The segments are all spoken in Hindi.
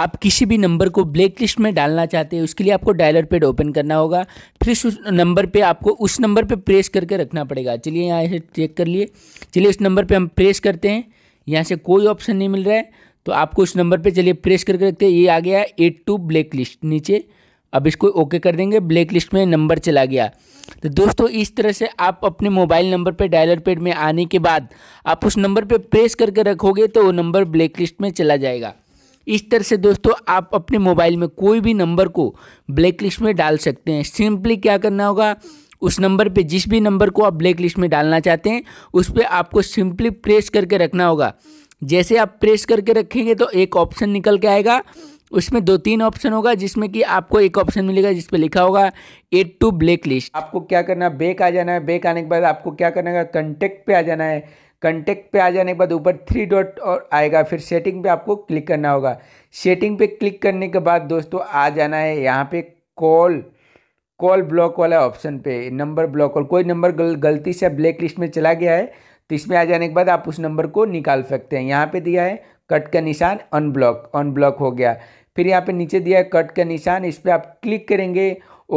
आप किसी भी नंबर को ब्लैक लिस्ट में डालना चाहते हैं उसके लिए आपको डायलर पेड ओपन करना होगा फिर उस नंबर पे आपको उस नंबर पे प्रेस करके रखना पड़ेगा चलिए यहाँ से चेक कर लिए चलिए इस नंबर पे हम प्रेस करते हैं यहाँ से कोई ऑप्शन नहीं मिल रहा है तो आपको उस नंबर पर चलिए प्रेस करके रखते हैं ये आ गया एट टू ब्लैक लिस्ट नीचे अब इसको ओके कर देंगे ब्लैक लिस्ट में नंबर चला गया तो दोस्तों इस तरह से आप अपने मोबाइल नंबर पर डायलर पेड में आने के बाद आप उस नंबर पर प्रेस करके रखोगे तो वो नंबर ब्लैक लिस्ट में चला जाएगा इस तरह से दोस्तों आप अपने मोबाइल में कोई भी नंबर को ब्लैक लिस्ट में डाल सकते हैं सिंपली क्या करना होगा उस नंबर पे जिस भी नंबर को आप ब्लैक लिस्ट में डालना चाहते हैं उस पर आपको सिंपली प्रेस करके रखना होगा जैसे आप प्रेस करके रखेंगे तो एक ऑप्शन निकल के आएगा उसमें दो तीन ऑप्शन होगा जिसमें कि आपको एक ऑप्शन मिलेगा जिस पर लिखा होगा एड टू ब्लैक लिस्ट आपको क्या करना है बेक आ जाना है बेक आने के बाद आपको क्या करना है कंटेक्ट पे आ जाना है कंटेक्ट पे आ जाने के बाद ऊपर थ्री डॉट और आएगा फिर सेटिंग पे आपको क्लिक करना होगा सेटिंग पे क्लिक करने के बाद दोस्तों आ जाना है यहाँ पे कॉल कॉल ब्लॉक वाला ऑप्शन पे नंबर ब्लॉक और कोई नंबर गल, गलती से ब्लैक लिस्ट में चला गया है तो इसमें आ जाने के बाद आप उस नंबर को निकाल सकते हैं यहाँ पे दिया है कट का निशान अनब्लॉक अनब्लॉक हो गया फिर यहाँ पे नीचे दिया है कट का निशान इस पर आप क्लिक करेंगे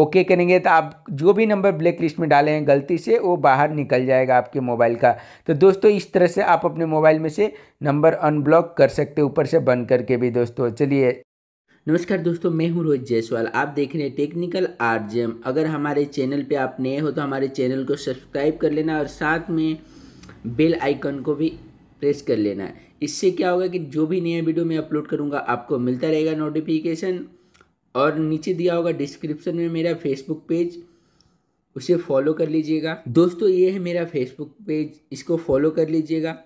ओके करेंगे तो आप जो भी नंबर ब्लैक लिस्ट में डाले हैं गलती से वो बाहर निकल जाएगा आपके मोबाइल का तो दोस्तों इस तरह से आप अपने मोबाइल में से नंबर अनब्लॉक कर सकते हो ऊपर से बंद करके भी दोस्तों चलिए नमस्कार दोस्तों मैं हूं रोहित जायसवाल आप देख रहे हैं टेक्निकल आरजेम अगर हमारे चैनल पे आप नए हो तो हमारे चैनल को सब्सक्राइब कर लेना और साथ में बेल आइकन को भी प्रेस कर लेना है इससे क्या होगा कि जो भी नया वीडियो मैं अपलोड करूँगा आपको मिलता रहेगा नोटिफिकेशन और नीचे दिया होगा डिस्क्रिप्शन में मेरा फेसबुक पेज उसे फॉलो कर लीजिएगा दोस्तों ये है मेरा फेसबुक पेज इसको फॉलो कर लीजिएगा